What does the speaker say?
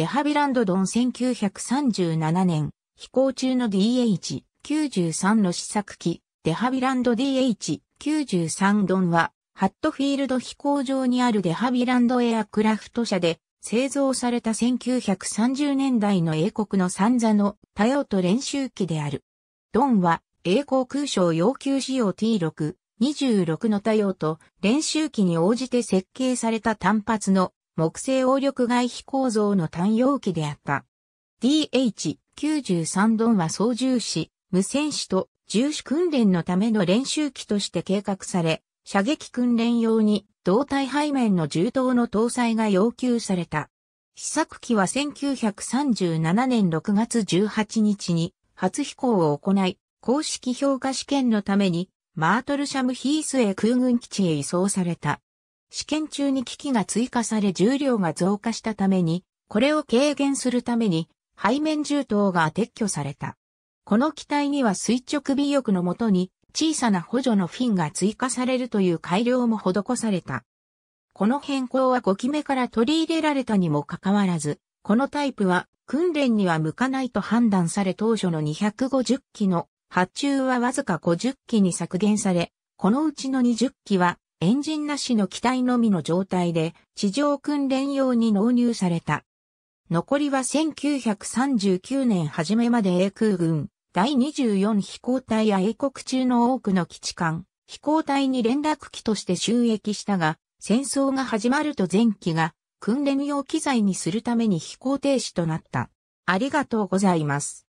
デハビランドドン1937年、飛行中の DH93 の試作機、デハビランド DH93 ドンは、ハットフィールド飛行場にあるデハビランドエアクラフト社で製造された1930年代の英国の三座の多用途練習機である。ドンは英航空省要求仕様 T6、26の多用途練習機に応じて設計された単発の木製応力外飛構造の単容機であった。DH93 ドンは操縦士、無線士と重視訓練のための練習機として計画され、射撃訓練用に胴体背面の銃刀の搭載が要求された。試作機は1937年6月18日に初飛行を行い、公式評価試験のためにマートルシャムヒースへ空軍基地へ移送された。試験中に機器が追加され重量が増加したために、これを軽減するために、背面重灯が撤去された。この機体には垂直尾翼のもとに小さな補助のフィンが追加されるという改良も施された。この変更は5機目から取り入れられたにもかかわらず、このタイプは訓練には向かないと判断され当初の250機の発注はわずか50機に削減され、このうちの20機はエンジンなしの機体のみの状態で地上訓練用に納入された。残りは1939年初めまで英空軍第24飛行隊や英国中の多くの基地艦、飛行隊に連絡機として収益したが、戦争が始まると前期が訓練用機材にするために飛行停止となった。ありがとうございます。